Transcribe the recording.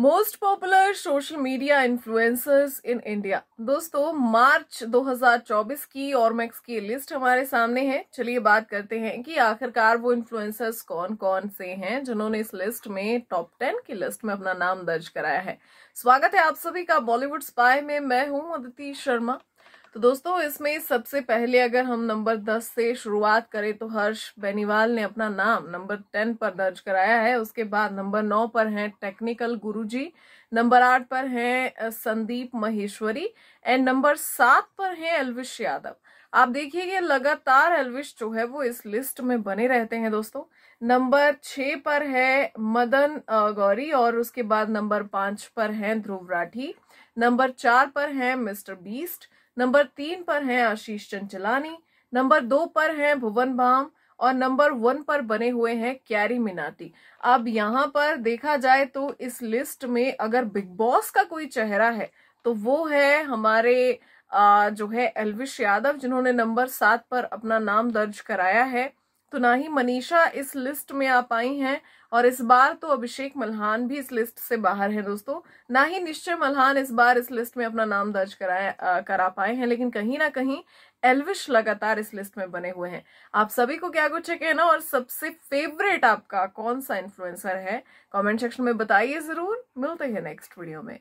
most popular social media influencers in India दोस्तों March 2024 की और मैक्स की लिस्ट हमारे सामने है चलिए बात करते हैं कि आखिरकार वो इन्फ्लुएंसर्स कौन कौन से हैं जिन्होंने इस लिस्ट में टॉप टेन की लिस्ट में अपना नाम दर्ज कराया है स्वागत है आप सभी का बॉलीवुड स्पाई में मैं हूं अदिति शर्मा तो दोस्तों इसमें सबसे पहले अगर हम नंबर दस से शुरुआत करें तो हर्ष बेनीवाल ने अपना नाम नंबर टेन पर दर्ज कराया है उसके बाद नंबर नौ पर हैं टेक्निकल गुरुजी नंबर आठ पर हैं संदीप महेश्वरी एंड नंबर सात पर हैं एलविश यादव आप देखिए कि लगातार एलविश जो है वो इस लिस्ट में बने रहते हैं दोस्तों नंबर छः पर है मदन गौरी और उसके बाद नंबर पाँच पर हैं ध्रुव राठी नंबर चार पर हैं मिस्टर बीस्ट नंबर तीन पर हैं आशीष चंचलानी नंबर दो पर हैं भुवन भाम और नंबर वन पर बने हुए हैं कैरी मिनाटी अब यहाँ पर देखा जाए तो इस लिस्ट में अगर बिग बॉस का कोई चेहरा है तो वो है हमारे आ, जो है एलविश यादव जिन्होंने नंबर सात पर अपना नाम दर्ज कराया है तो ना ही मनीषा इस लिस्ट में आ पाई हैं और इस बार तो अभिषेक मल्हान भी इस लिस्ट से बाहर हैं दोस्तों ना ही निश्चय मल्हान इस बार इस लिस्ट में अपना नाम दर्ज कराया करा पाए हैं लेकिन कहीं ना कहीं एलविश लगातार इस लिस्ट में बने हुए हैं आप सभी को क्या कुछ है कहना और सबसे फेवरेट आपका कौन सा इन्फ्लुएंसर है कॉमेंट सेक्शन में बताइए जरूर मिलते हैं नेक्स्ट वीडियो में